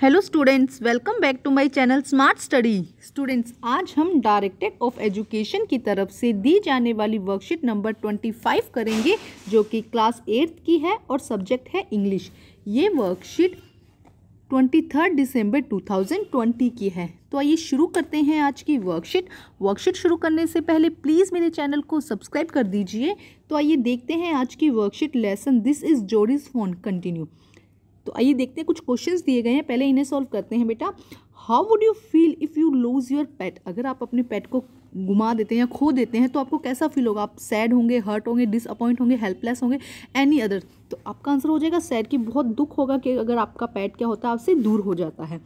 hello students welcome back to my channel smart study students आज हम directed of education की तरफ से दी जाने वाली वर्कशीट नंबर 25 करेंगे जो कि क्लास एट्थ की है और सब्जेक्ट है इंग्लिश ये वर्कशीट 23 दिसंबर 2020 की है तो आइए शुरू करते हैं आज की वर्कशीट वर्कशीट शुरू करने से पहले प्लीज़ मेरे चैनल को सब्सक्राइब कर दीजिए तो आइए देखते हैं आज की worksheet lesson this is Jory's phone continue तो आइए देखते हैं कुछ क्वेश्चंस दिए गए हैं पहले इन्हें सॉल्व करते हैं बेटा how would you feel if you lose your pet अगर आप अपने पेट को घुमा देते हैं या खो देते हैं तो आपको कैसा फील होगा आप सैड होंगे हर्ट होंगे डिसअपॉइंट होंगे हेल्पलेस होंगे एनी अदर तो आपका आंसर हो जाएगा सैड कि बहुत दुख होगा कि अगर आपका पैट क्या होता है आपसे दूर हो जाता है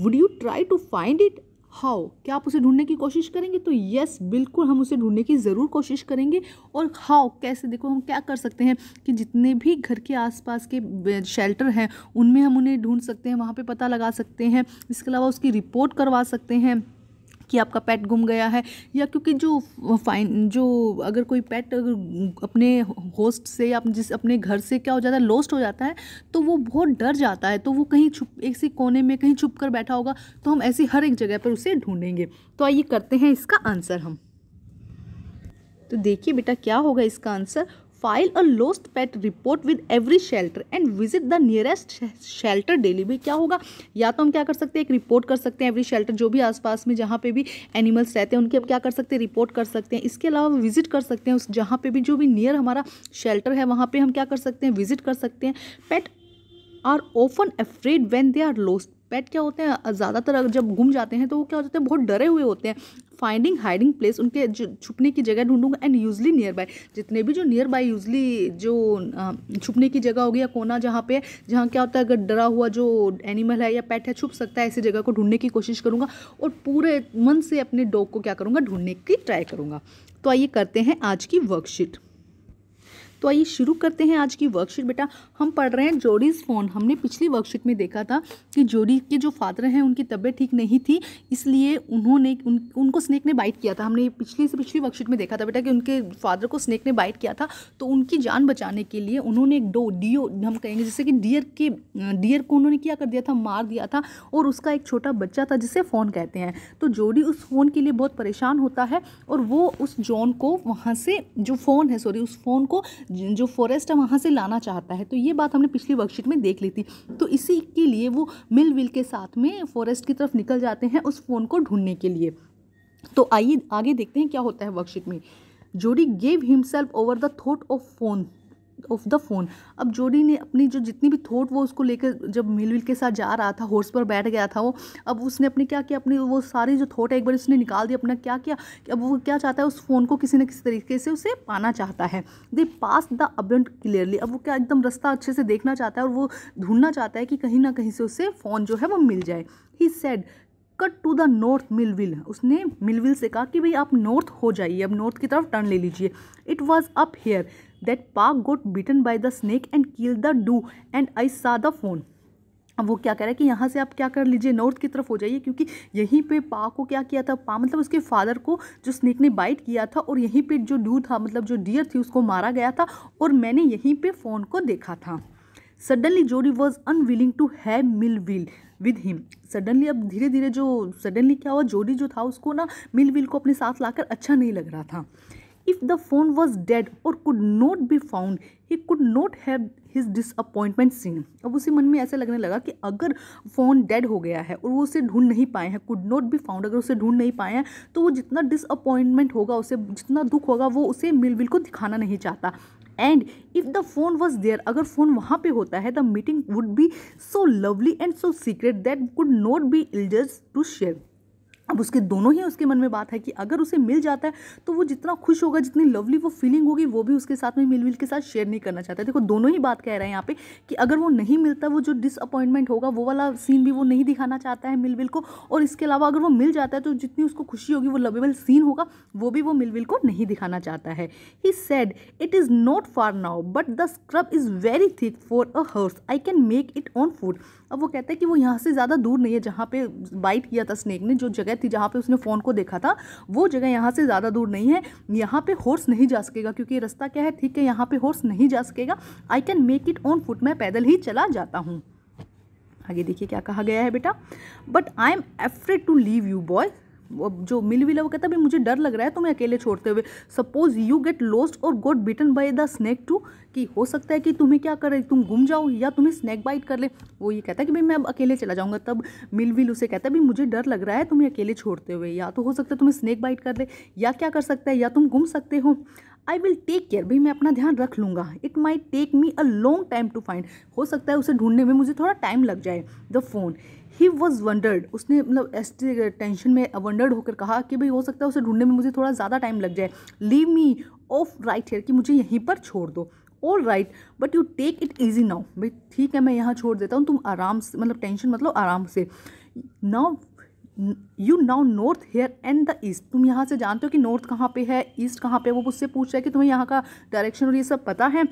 would you try to find it how क्या आप उसे ढूंढने की कोशिश करेंगे तो यस बिल्कुल हम उसे ढूंढने की ज़रूर कोशिश करेंगे और हाउ कैसे देखो हम क्या कर सकते हैं कि जितने भी घर के आसपास के शेल्टर हैं उनमें हम उन्हें ढूंढ सकते हैं वहाँ पे पता लगा सकते हैं इसके अलावा उसकी रिपोर्ट करवा सकते हैं कि आपका पेट गुम गया है या क्योंकि जो फाइन जो अगर कोई पेट अगर अपने होस्ट से या जिस अपने घर से क्या हो जाता है लॉस्ट हो जाता है तो वो बहुत डर जाता है तो वो कहीं छुप इसी कोने में कहीं छुप कर बैठा होगा तो हम ऐसी हर एक जगह पर उसे ढूंढेंगे तो आइए करते हैं इसका आंसर हम तो देखिए बेटा क्या होगा इसका answer file a lost pet report with every shelter and visit the nearest shelter daily भी क्या होगा या तो हम क्या कर सकते हैं एक रिपोर्ट कर सकते हैं एवरी शेल्टर जो भी आसपास में जहाँ पे भी एनिमल्स रहते हैं उनके हम क्या कर सकते हैं रिपोर्ट कर सकते हैं इसके अलावा विजिट कर सकते हैं उस जहाँ पे भी जो भी नियर हमारा शेल्टर है वहाँ पर हम क्या कर सकते हैं विजिट कर सकते हैं pet are often afraid when they are lost pet क्या होते हैं ज़्यादातर जब घूम जाते हैं तो वो क्या हो जाते हैं बहुत डरे हुए होते हैं फाइंडिंग हाइडिंग प्लेस उनके छुपने की जगह ढूंढूंगा एंड यूजली नियर बाय जितने भी जो नियर बाय यूजली जो छुपने की जगह होगी या कोना जहाँ पे जहाँ क्या होता है अगर डरा हुआ जो एनिमल है या पेट है छुप सकता है ऐसी जगह को ढूंढने की कोशिश करूँगा और पूरे मन से अपने डॉग को क्या करूँगा ढूंढने की ट्राई करूँगा तो आइए करते हैं आज की वर्कशीट तो आइए शुरू करते हैं आज की वर्कशीट बेटा हम पढ़ रहे हैं जोडीज़ फ़ोन हमने पिछली वर्कशीट में देखा था कि जोडी के जो फादर हैं उनकी तबीयत ठीक नहीं थी इसलिए उन्होंने उन, उनको स्नेक ने बाइट किया था हमने पिछली से पिछली वर्कशीट में देखा था बेटा कि उनके फादर को स्नेक ने बाइट किया था तो उनकी जान बचाने के लिए उन्होंने एक डो डियो हम कहेंगे जैसे कि डियर के डियर को उन्होंने क्या कर दिया था मार दिया था और उसका एक छोटा बच्चा था जिसे फ़ोन कहते हैं तो जोडी उस फ़ोन के लिए बहुत परेशान होता है और वो उस जॉन को वहाँ से जो फ़ोन है सॉरी उस फ़ोन को जो फॉरेस्ट है वहाँ से लाना चाहता है तो ये बात हमने पिछली वर्कशीट में देख ली थी तो इसी के लिए वो मिल विल के साथ में फॉरेस्ट की तरफ निकल जाते हैं उस फ़ोन को ढूंढने के लिए तो आइए आगे देखते हैं क्या होता है वर्कशीट में Jody gave himself over the thought of fawn of the fawn अब जोडी ने अपनी जो जितनी भी थॉट वो उसको लेकर जब मिलविल के साथ जा रहा था हॉर्स पर बैठ गया था वो अब उसने अपनी क्या किया अपनी वो सारी जो थॉट है एक बार उसने निकाल दिया अपना क्या किया कि अब वो क्या चाहता है उस फ़ोन को किसी न किसी तरीके से उसे पाना चाहता है दे पास द अबेंट क्लियरली अब वो क्या एकदम रास्ता अच्छे से देखना चाहता है और वो ढूंढना चाहता है कि कहीं ना कहीं से उसे फ़ोन जो है वो मिल जाए ही said cut to the north Millwheel उसने मिलविल से कहा कि भाई आप नॉर्थ हो जाइए अब नॉर्थ की तरफ टर्न ले लीजिए it was up here that Pa got bitten by the snake and kill the doe and I saw the phone अब वो क्या कह रहा है कि यहाँ से आप क्या कर लीजिए नॉर्थ की तरफ हो जाइए क्योंकि यहीं पे पा को क्या किया था पा मतलब उसके फादर को जो स्नेक ने बाइट किया था और यहीं पे जो डू था मतलब जो डियर थी उसको मारा गया था और मैंने यहीं पे फ़ोन को देखा था suddenly Jody was unwilling to have Millwheel with him suddenly अब धीरे धीरे जो सडनली क्या हुआ जोरी जो था उसको ना मिल विल को अपने साथ लाकर अच्छा नहीं लग रहा था if the fawn was dead और could not be found he could not have his disappointment seen अब उसे मन में ऐसा लगने लगा कि अगर फ़ोन डेड हो गया है और वो उसे ढूंढ नहीं पाए हैं कुड नॉट बी फाउंड अगर उसे ढूंढ नहीं पाए हैं तो वो जितना डिसअपॉइंटमेंट होगा उसे जितना दुख होगा वो उसे मिल विल को दिखाना नहीं चाहता and if the fawn was there अगर फ़ोन वहाँ पे होता है the meeting would be so lovely and so secret that could not be इलजर्स टू शेयर अब उसके दोनों ही उसके मन में बात है कि अगर उसे मिल जाता है तो वो जितना खुश होगा जितनी लवली वो फीलिंग होगी वो भी उसके साथ में मिलविल के साथ शेयर नहीं करना चाहता देखो दोनों ही बात कह रहे हैं यहाँ पे कि अगर वो नहीं मिलता वो जो डिसअपॉइंटमेंट होगा वो वाला सीन भी वो नहीं दिखाना चाहता है मिलविल को और इसके अलावा अगर वो मिल जाता है तो जितनी उसको खुशी होगी वो लवेबल सीन होगा वो भी वो मिलविल को नहीं दिखाना चाहता है he said it is not far now but the scrub is very thick for a horse I can make it on foot अब वो कहते हैं कि वो यहाँ से ज़्यादा दूर नहीं है जहाँ पे बाइट किया था स्नेक ने जो जगह जगह थी जहाँ पर उसने फ़ोन को देखा था वो जगह यहाँ से ज़्यादा दूर नहीं है यहाँ पर हॉर्स नहीं जा सकेगा क्योंकि रास्ता क्या है ठीक है यहाँ पर हॉर्स नहीं जा सकेगा I can make it on foot मैं पैदल ही चला जाता हूँ आगे देखिए क्या कहा गया है बेटा but I am afraid to leave you boy जो मिल विला वो कहता है मुझे डर लग रहा है तुम्हें अकेले छोड़ते हुए सपोज यू गेट लॉस्ट और got bitten by the snake too कि हो सकता है कि तुम्हें क्या करे तुम गुम जाओ या तुम्हें स्नैक बाइट कर ले वो ये कहता है कि भाई मैं अब अकेले चला जाऊंगा तब मिल विल उसे कहता है भाई मुझे डर लग रहा है तुम्हें अकेले छोड़ते हुए या तो हो सकता है तुम्हें स्नैक बाइट कर ले या क्या कर सकता है या तुम घूम सकते हो आई विल टेक केयर भाई मैं अपना ध्यान रख लूँगा it may take me a long time to find हो सकता है उसे ढूंढने में मुझे थोड़ा टाइम लग जाए the fawn he was wondered उसने मतलब ऐसे टेंशन में वंडर्ड होकर कहा कि भाई हो सकता है उसे ढूंढने में मुझे थोड़ा ज़्यादा टाइम लग जाए leave me off right here कि मुझे यहीं पर छोड़ दो all right but you take it easy now भाई ठीक है मैं यहाँ छोड़ देता हूँ तुम आराम से मतलब टेंशन मतलब आराम से now you now north here and the east तुम यहाँ से जानते हो कि नॉर्थ कहाँ पे है ईस्ट कहाँ पे है वो मुझसे पूछ रहा है कि तुम्हें यहाँ का डायरेक्शन और ये सब पता है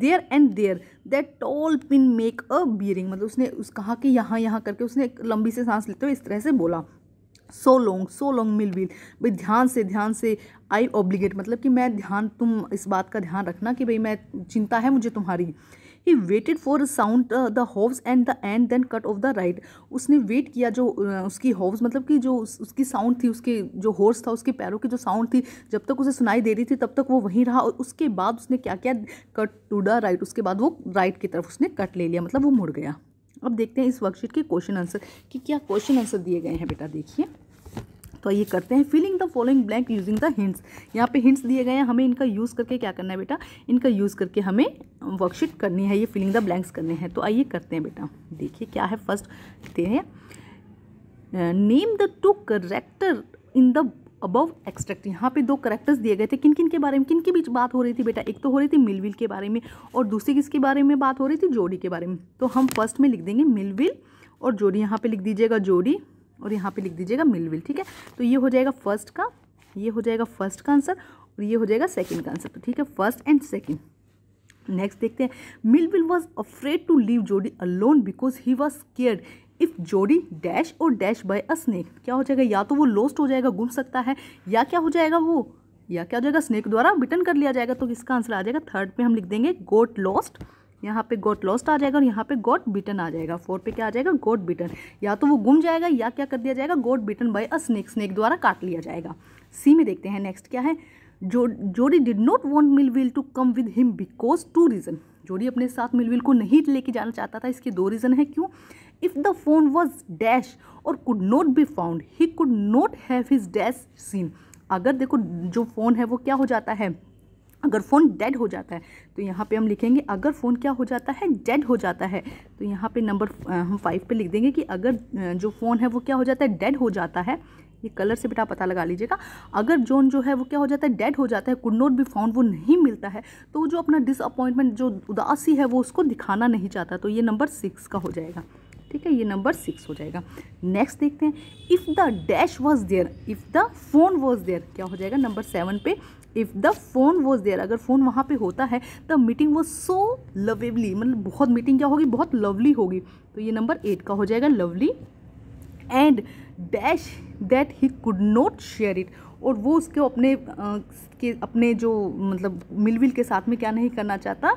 there and there that tall pine make a bearing मतलब उसने उस कहा कि यहाँ यहाँ करके उसने एक लंबी से सांस लेते हुए इस तरह से बोला so long so long Millwheel भाई ध्यान से ध्यान से आई ऑब्लिगेट मतलब कि मैं ध्यान तुम इस बात का ध्यान रखना कि भाई मैं चिंता है मुझे तुम्हारी he waited for sound the hooves and the end then cut off the right उसने वेट किया जो uh, उसकी होव्स मतलब कि जो उसकी साउंड थी उसके जो हॉर्स था उसके पैरों की जो साउंड थी जब तक उसे सुनाई दे रही थी तब तक वो वहीं रहा और उसके बाद उसने क्या किया कट टू द राइट उसके बाद वो राइट की तरफ उसने कट ले लिया मतलब वो मुड़ गया अब देखते हैं इस वर्कशीट के क्वेश्चन आंसर कि क्या क्वेश्चन आंसर दिए गए हैं बेटा देखिए तो ये करते हैं filling the following blank using the hints यहाँ पे हिंट्स दिए गए हैं हमें इनका यूज़ करके क्या करना है बेटा इनका यूज़ करके हमें वर्कशीट करनी है ये फिलिंग द ब्लैंक्स करने हैं तो आइए करते हैं बेटा देखिए क्या है फर्स्ट लिखते हैं name the two character in the above extract यहाँ पे दो करेक्टर्स दिए गए थे किन किन के बारे में किन के बीच बात हो रही थी बेटा एक तो हो रही थी मिलविल के बारे में और दूसरी किसके बारे में बात हो रही थी जोड़ी के बारे में तो हम फर्स्ट में लिख देंगे मिलविल और जोड़ी यहाँ पे लिख दीजिएगा जोड़ी और यहाँ पे लिख दीजिएगा मिल विल ठीक है तो ये हो जाएगा फर्स्ट का ये हो जाएगा फर्स्ट का आंसर और ये हो जाएगा सेकेंड का आंसर तो ठीक है फर्स्ट एंड सेकेंड नेक्स्ट देखते हैं Millwheel was afraid to leave Jody alone because he was scared if Jody dash or dash by a snake क्या हो जाएगा या तो वो लॉस्ट हो जाएगा घूम सकता है या क्या हो जाएगा वो या क्या हो जाएगा स्नेक द्वारा बिटन कर लिया जाएगा तो इसका आंसर आ जाएगा थर्ड पे हम लिख देंगे गोट लॉस्ट यहाँ पे गोट लॉस्ट आ जाएगा और यहाँ पे गोट बीटन आ जाएगा फोर पे क्या आ जाएगा गोट बीटन या तो वो गुम जाएगा या क्या कर दिया जाएगा got bitten by a snake snake द्वारा काट लिया जाएगा सी में देखते हैं नेक्स्ट क्या है जो Jody did not want Millwheel to come with him because two reason Jody अपने साथ मिलविल को नहीं लेके जाना चाहता था इसके दो रीज़न है क्यों if the fawn was dash or could not be found he could not have his dash seen अगर देखो जो फ़ोन है वो क्या हो जाता है अगर फ़ोन डेड हो जाता है तो यहाँ पे हम लिखेंगे अगर फ़ोन क्या हो जाता है डेड हो जाता है तो यहाँ पे नंबर हम फाइव पे लिख देंगे कि अगर जो फ़ोन है वो क्या हो जाता है डेड हो जाता है ये कलर से बेटा पता लगा लीजिएगा अगर जोन जो है वो क्या हो जाता है डेड हो जाता है कुड नॉट बी फाउंड वो नहीं मिलता है तो जो अपना डिसअपॉइंटमेंट जो उदासी है वो उसको दिखाना नहीं चाहता तो ये नंबर सिक्स का हो जाएगा ठीक है ये नंबर सिक्स हो जाएगा नेक्स्ट देखते हैं if the dash was there if the fawn was there क्या हो जाएगा नंबर सेवन पे if the fawn was there अगर फ़ोन वहाँ पे होता है the meeting was so lovably मतलब बहुत मीटिंग क्या होगी बहुत लवली होगी तो ये नंबर एट का हो जाएगा lovely and dash that he could not share it और वो उसके अपने के अपने जो मतलब मिलविल के साथ में क्या नहीं करना चाहता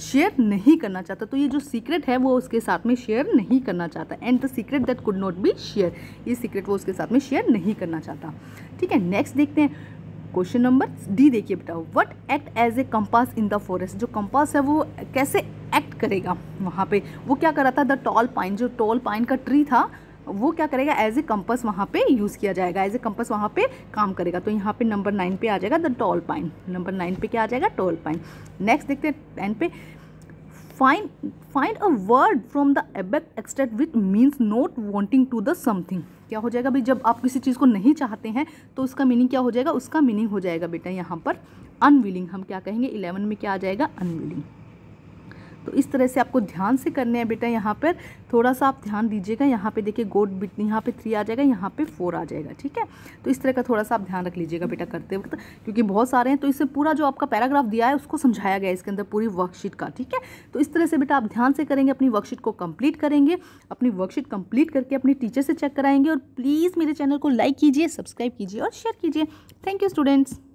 शेयर नहीं करना चाहता तो ये जो सीक्रेट है वो उसके साथ में शेयर नहीं करना चाहता and the secret that could not be share ये सीक्रेट वो उसके साथ में शेयर नहीं करना चाहता ठीक है नेक्स्ट देखते हैं क्वेश्चन नंबर डी देखिए बेटा what act as a compass in the forest जो कंपास है वो कैसे एक्ट करेगा वहाँ पे वो क्या कर रहा था द टॉल पाइन जो टॉल पाइन का ट्री था वो क्या करेगा एज ए कंपस वहाँ पे यूज़ किया जाएगा एज ए कंपस वहाँ पे काम करेगा तो यहाँ पे नंबर नाइन पे आ जाएगा the tall pine number nine पे क्या आ जाएगा टॉल पाइन नेक्स्ट देखते हैं टेन पे find find a word from the above extract which means not wanting to the something क्या हो जाएगा भाई जब आप किसी चीज़ को नहीं चाहते हैं तो उसका मीनिंग क्या हो जाएगा उसका मीनिंग हो जाएगा बेटा यहाँ पर अनविलिंग हम क्या कहेंगे इलेवन में क्या आ जाएगा अनविलिंग तो इस तरह से आपको ध्यान से करने हैं बेटा यहाँ पर थोड़ा सा आप ध्यान दीजिएगा यहाँ पे देखिए गोट बिट यहाँ पे थ्री आ जाएगा यहाँ पे फोर आ जाएगा ठीक है तो इस तरह का थोड़ा सा आप ध्यान रख लीजिएगा बेटा करते वक्त क्योंकि बहुत सारे हैं तो इससे पूरा जो आपका पैराग्राफ दिया है उसको समझाया गया इसके अंदर पूरी वर्कशीट का ठीक है तो इस तरह से बेटा आप ध्यान से करेंगे अपनी वर्कशीट को कम्प्लीट करेंगे अपनी वर्कशीट कंप्लीट करके अपने टीचर से चेक कराएंगे और प्लीज़ मेरे चैनल को लाइक कीजिए सब्सक्राइब कीजिए और शेयर कीजिए थैंक यू स्टूडेंट्स